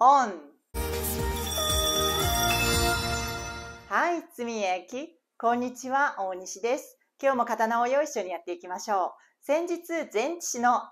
on はい、つみえき。こんにちは、大西です。今日も刀を用一緒にやっていきましょう。先日、前置詞の at,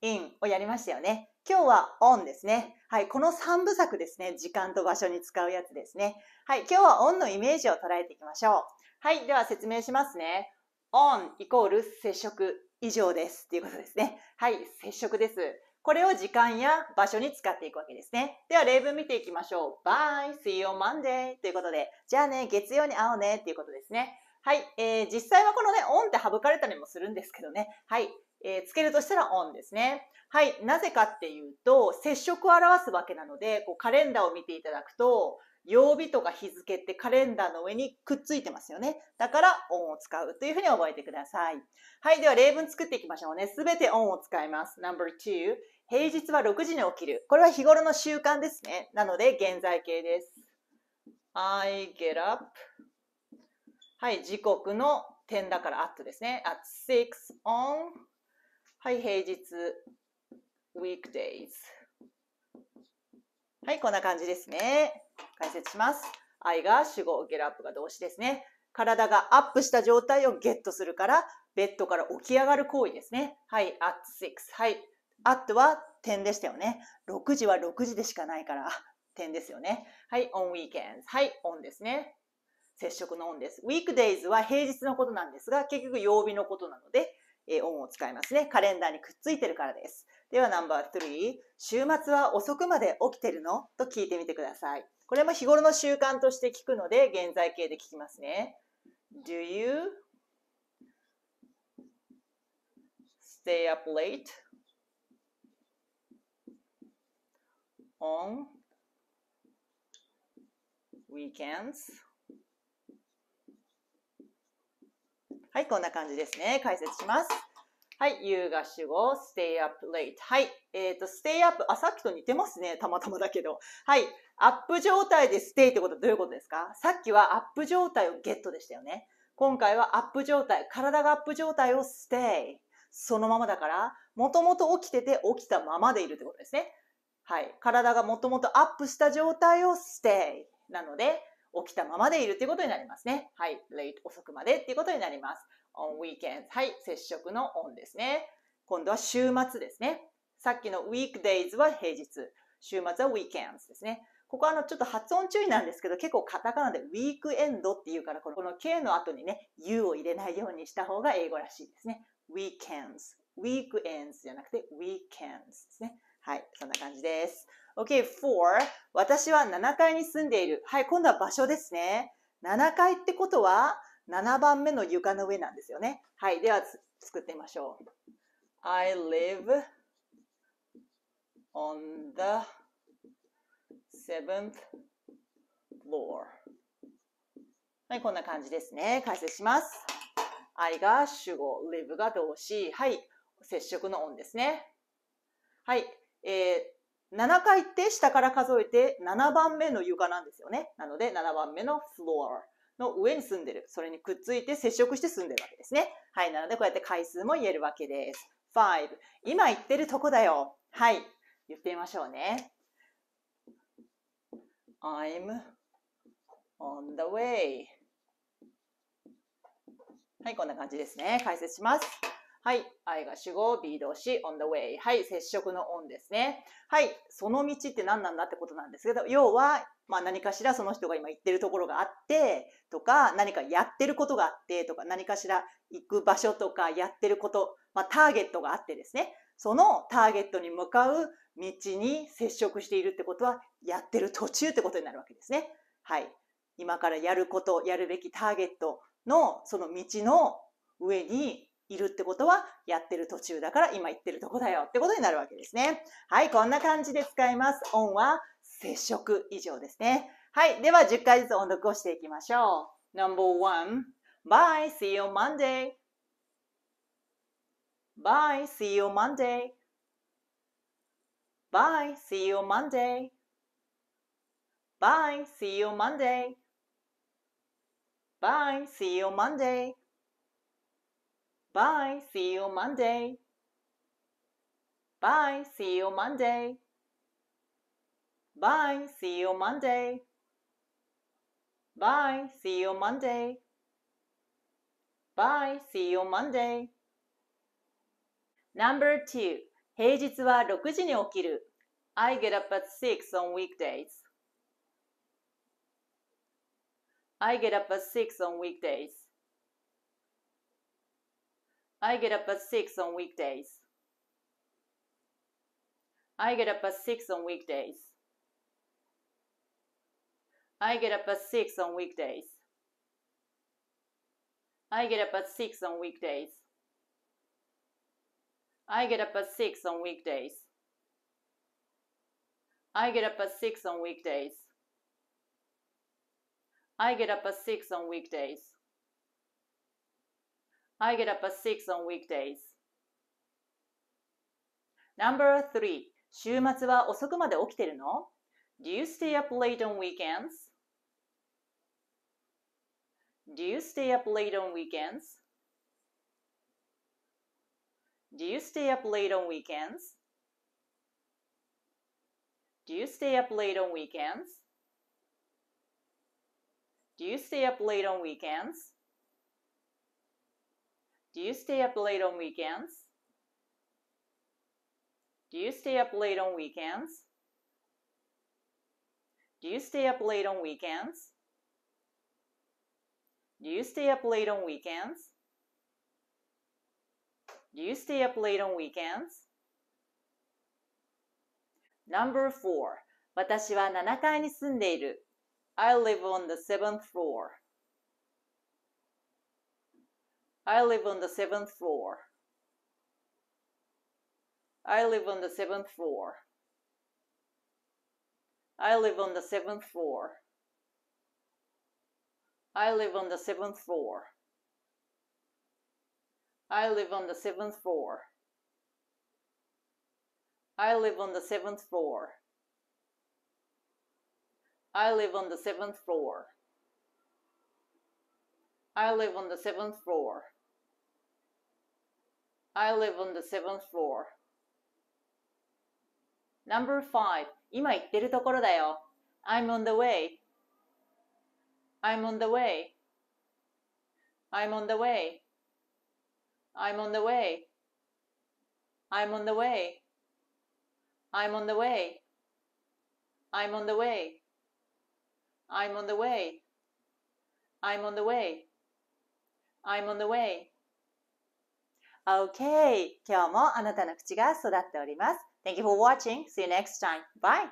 in をやりましたよね。今日は on ですね。はい、この3部作ですね。時間と場所に使うやつですね。はい、今日は on のイメージを捉えていきましょう。はい、では説明しますね。on イコール接触以上ですということですね。はい、接触です。これを時間や場所に使っていくわけですね。では例文見ていきましょう。Bye! See you Monday! ということで、じゃあね、月曜に会おうねっていうことですね。はい、えー、実際はこのね、オンって省かれたりもするんですけどね。はい、えー、つけるとしたらオンですね。はい、なぜかっていうと、接触を表すわけなので、こうカレンダーを見ていただくと、曜日とか日付ってカレンダーの上にくっついてますよね。だからオンを使うというふうに覚えてください。はい、では例文作っていきましょうね。すべてオンを使います。No.2 平日は6時に起きる。これは日頃の習慣ですね。なので現在形です。I get up はい、時刻の点だから at ですね。at 6 on はい、平日 weekdays はい、こんな感じですね。解説します。愛が主語、ゲラップが動詞ですね。体がアップした状態をゲットするから、ベッドから起き上がる行為ですね。はい、at six。はい。at は点でしたよね。6時は6時でしかないから、点ですよね。はい、on weekends。はい、on ですね。接触の on です。weekdays は平日のことなんですが、結局曜日のことなので、えー、on を使いますね。カレンダーにくっついてるからです。では、ナンバー3。週末は遅くまで起きてるのと聞いてみてください。これも日頃の習慣として聞くので、現在形で聞きますね。Do you stay up late on weekends? はい、こんな感じですね。解説します。はい、優雅主語、stay up late。はい、えっ、ー、と、stay up、あ、さっきと似てますね。たまたまだけど。はい、アップ状態で stay ってことはどういうことですかさっきはアップ状態をゲットでしたよね。今回はアップ状態、体がアップ状態を stay。そのままだから、もともと起きてて起きたままでいるってことですね。はい。体がもともとアップした状態を stay。なので、起きたままでいるっていうことになりますね。はい。late 遅くまでっていうことになります。on weekends。はい、接触の on ですね。今度は週末ですね。さっきの weekdays は平日。週末は weekends ですね。ここはあのちょっと発音注意なんですけど、結構カタカナでウィークエンドっていうから、このこの K の後にね、U を入れないようにした方が英語らしいですね。weekends。weekends じゃなくて weekends ですね。はい、そんな感じです。OK, for 私は7階に住んでいる。はい、今度は場所ですね。7階ってことは7番目の床の上なんですよね。はい。では、作ってみましょう。I live on the seventh floor. はい、こんな感じですね。解説します。I が主語、live が動詞。はい。接触の音ですね。はい。えー、7回って下から数えて7番目の床なんですよね。なので7番目の floor。の上に住んでる。それにくっついて接触して住んでるわけですね。はい。なので、こうやって回数も言えるわけです。5。今言ってるとこだよ。はい。言ってみましょうね。I'm on the way. はい、こんな感じですね。解説します。はい。愛が主語、B 動詞、on the way。はい。接触の on ですね。はい。その道って何なんだってことなんですけど、要は、まあ何かしらその人が今行ってるところがあって、とか、何かやってることがあって、とか、何かしら行く場所とかやってること、まあターゲットがあってですね。そのターゲットに向かう道に接触しているってことは、やってる途中ってことになるわけですね。はい。今からやること、やるべきターゲットのその道の上にいるってことは、やってる途中だから今言ってるとこだよってことになるわけですね。はい、こんな感じで使います。オンは接触以上ですね。はい、では10回ずつ音読をしていきましょう。No.1 Bye, see you Monday. Bye, see you Monday. Bye, see you Monday. Bye, see you Monday. Bye, see you Monday. Bye. See you Monday. Bye. See you Monday. Bye. See you Monday. Bye. See you Monday. Bye. See you Monday. Number two. 平日は6時に起きる。I get up at 6 on weekdays. I get up at 6 on weekdays. I get up at 6 on weekdays. I get up at 6 on weekdays. I get up at 6 on weekdays. I get up at 6 on weekdays. I get up at 6 on weekdays. I get up at 6 on weekdays. I get up at 6 on weekdays. I get up at 6 on weekdays. Number 3. 週末は遅くまで起きてるの ?Do you stay up late on weekends? Do you stay up late on weekends? Do you stay up late on weekends? Do you stay up late on weekends? Do you stay up late on weekends? Do you stay up late on weekends? Do you stay up late on weekends? Do you stay up late on weekends? Do you stay up late on weekends? Do you stay up late on weekends? Number four. 私は7階に住んでいる。I live on the seventh floor. I live on the seventh floor. I live on the seventh floor. I live on the seventh floor. I live on the seventh floor. I live on the seventh floor. I live on the seventh floor. I live on the seventh floor. I live on the seventh floor. I live on the seventh floor. Number five. 今行ってるところだよ。I'm on the way. I'm on the way. I'm on the way. I'm on the way. I'm on the way. I'm on the way. I'm on the way. I'm on the way. I'm on the way. I'm on the way. OK! 今日もあなたの口が育っております。Thank you for watching. See you next time. Bye!